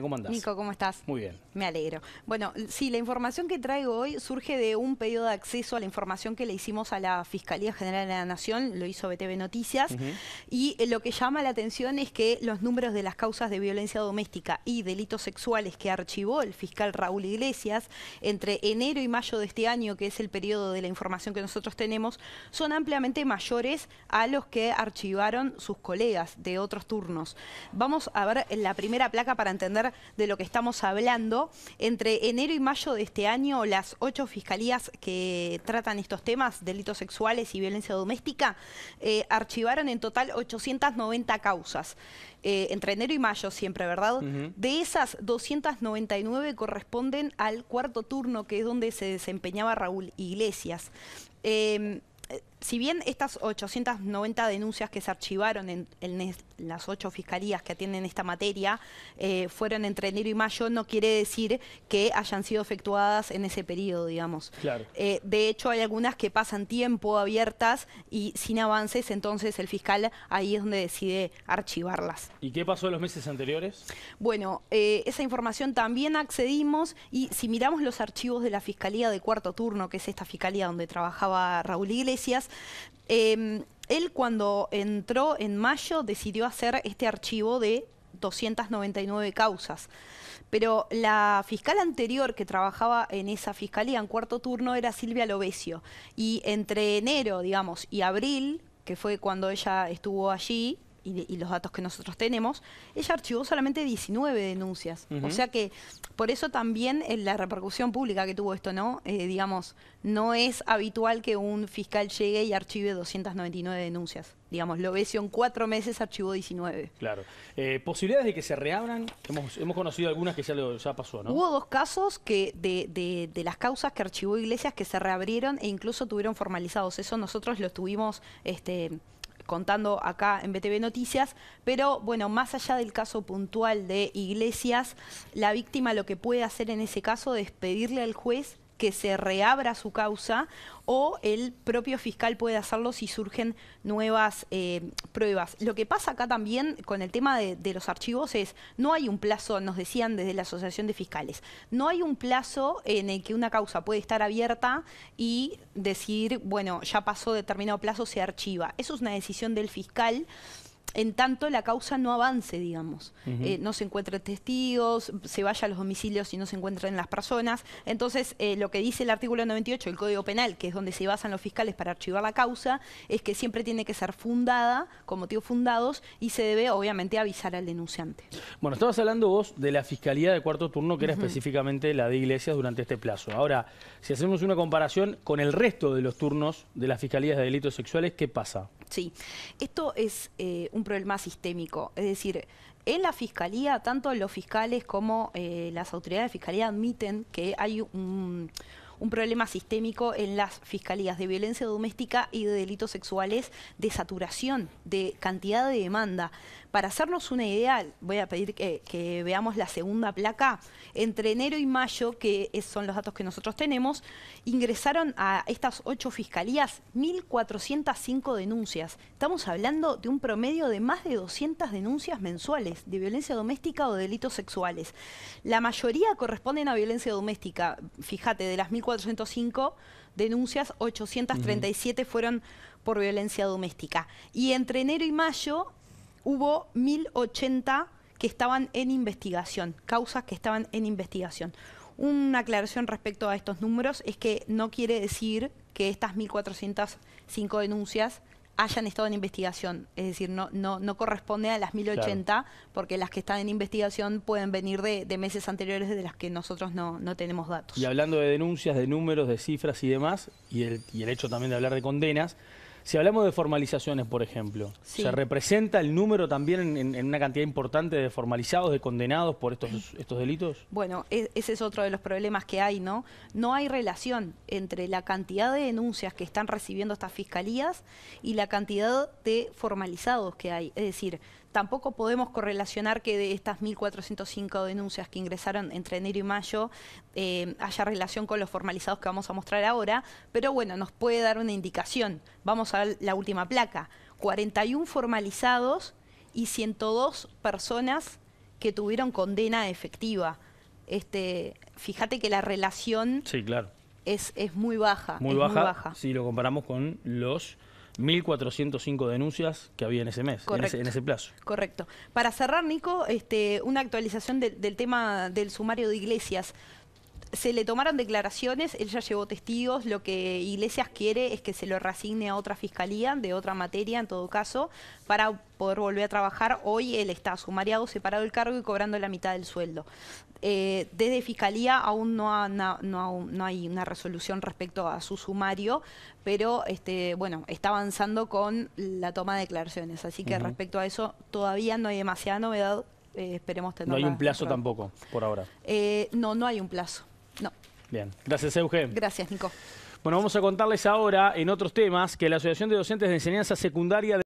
¿cómo andás? Nico, ¿cómo estás? Muy bien. Me alegro. Bueno, sí, la información que traigo hoy surge de un pedido de acceso a la información que le hicimos a la Fiscalía General de la Nación, lo hizo BTV Noticias, y lo que llama la atención es que los números de las causas de violencia doméstica y delitos sexuales que archivó el fiscal Raúl Iglesias entre enero y mayo de este año, que es el periodo de la información que nosotros tenemos, son ampliamente mayores a los que archivaron sus colegas de otros turnos. Vamos a ver la primera placa para entender de lo que estamos hablando. Entre enero y mayo de este año, las ocho fiscalías que tratan estos temas, delitos sexuales y violencia doméstica, eh, archivaron en total 890 causas. Eh, entre enero y mayo siempre, ¿verdad? De esas 299 corresponden al cuarto turno, que es donde se desempeñaba Raúl Iglesias. Eh, si bien estas 890 denuncias que se archivaron en, las ocho fiscalías que atienden esta materia eh, fueron entre enero y mayo, no quiere decir que hayan sido efectuadas en ese periodo, digamos. Claro. Eh, de hecho, hay algunas que pasan tiempo abiertas y sin avances, entonces el fiscal ahí es donde decide archivarlas. ¿Y qué pasó en los meses anteriores? Bueno, eh, esa información también accedimos y si miramos los archivos de la Fiscalía de Cuarto Turno, que es esta fiscalía donde trabajaba Raúl Iglesias, Em, él cuando entró en mayo decidió hacer este archivo de 299 causas. Pero la fiscal anterior que trabajaba en esa fiscalía en cuarto turno era Silvia Lovesio. Y entre enero, digamos, y abril, que fue cuando ella estuvo allí, y, los datos que nosotros tenemos, ella archivó solamente 19 denuncias. O sea que por eso también en eh, la repercusión pública que tuvo esto, ¿no? Eh, digamos, no es habitual que un fiscal llegue y archive 299 denuncias. Digamos, Lovesio en cuatro meses archivó 19. Claro. Eh, ¿Posibilidades de que se reabran? Hemos, hemos conocido algunas que ya, lo, ya pasó, ¿no? Hubo dos casos que de, las causas que archivó Iglesias que se reabrieron e incluso tuvieron formalizados. Eso nosotros lo tuvimos... Este, contando acá en BTV Noticias, pero bueno, más allá del caso puntual de Iglesias, la víctima lo que puede hacer en ese caso es pedirle al juez que se reabra su causa o el propio fiscal puede hacerlo si surgen nuevas eh, pruebas. Lo que pasa acá también con el tema de, los archivos es, no hay un plazo, nos decían desde la Asociación de Fiscales, no hay un plazo en el que una causa puede estar abierta y decir, bueno, ya pasó determinado plazo, se archiva. Eso es una decisión del fiscal en tanto la causa no avance, digamos. Eh, no se encuentren testigos, se vaya a los domicilios y no se encuentren las personas. Entonces, eh, lo que dice el artículo 98 del Código Penal, que es donde se basan los fiscales para archivar la causa, es que siempre tiene que ser fundada, con motivos fundados, y se debe, obviamente, avisar al denunciante. Bueno, estabas hablando vos de la Fiscalía de Cuarto Turno, que era específicamente la de Iglesias durante este plazo. Ahora, si hacemos una comparación con el resto de los turnos de las Fiscalías de Delitos Sexuales, ¿qué pasa? Sí, esto es eh, un problema sistémico, es decir, en la fiscalía, tanto los fiscales como eh, las autoridades de fiscalía admiten que hay un, un, problema sistémico en las fiscalías de violencia doméstica y de delitos sexuales de saturación, de cantidad de demanda. Para hacernos una idea, voy a pedir que, veamos la segunda placa. Entre enero y mayo, que son los datos que nosotros tenemos, ingresaron a estas ocho fiscalías 1.405 denuncias. Estamos hablando de un promedio de más de 200 denuncias mensuales de violencia doméstica o delitos sexuales. La mayoría corresponden a violencia doméstica. Fíjate, de las 1.405 denuncias, 837 fueron por violencia doméstica. Y entre enero y mayo hubo 1.080 que estaban en investigación, causas que estaban en investigación. Una aclaración respecto a estos números es que no quiere decir que estas 1.405 denuncias hayan estado en investigación, es decir, no, no, no corresponde a las 1.080, porque las que están en investigación pueden venir de, meses anteriores de las que nosotros no, no, tenemos datos. Y hablando de denuncias, de números, de cifras y demás, y el, y el hecho también de hablar de condenas, si hablamos de formalizaciones, por ejemplo, ¿se representa el número también en, una cantidad importante de formalizados, de condenados por estos, estos delitos? Bueno, e, ese es otro de los problemas que hay, ¿no? No hay relación entre la cantidad de denuncias que están recibiendo estas fiscalías y la cantidad de formalizados que hay. Es decir, tampoco podemos correlacionar que de estas 1.405 denuncias que ingresaron entre enero y mayo eh, haya relación con los formalizados que vamos a mostrar ahora, pero bueno, nos puede dar una indicación. Vamos a la última placa. 41 formalizados y 102 personas que tuvieron condena efectiva. Este, fíjate que la relación es, muy baja. Muy, baja, muy baja si lo comparamos con los 1.405 denuncias que había en ese mes, en ese, plazo. Correcto. Para cerrar, Nico, este, una actualización del tema del sumario de Iglesias se le tomaron declaraciones, él ya llevó testigos, lo que Iglesias quiere es que se lo reasigne a otra fiscalía, de otra materia en todo caso, para poder volver a trabajar. Hoy él está sumariado, separado del cargo y cobrando la mitad del sueldo. Eh, desde Fiscalía aún no, hay una resolución respecto a su sumario, pero este, bueno, está avanzando con la toma de declaraciones. Así que respecto a eso todavía no hay demasiada novedad. Eh, esperemos tener. No hay un plazo tampoco, por ahora. Eh, no, no hay un plazo. No. Bien. Gracias, Eugen. Gracias, Nico. Bueno, vamos a contarles ahora, en otros temas, que la Asociación de Docentes de Enseñanza Secundaria... De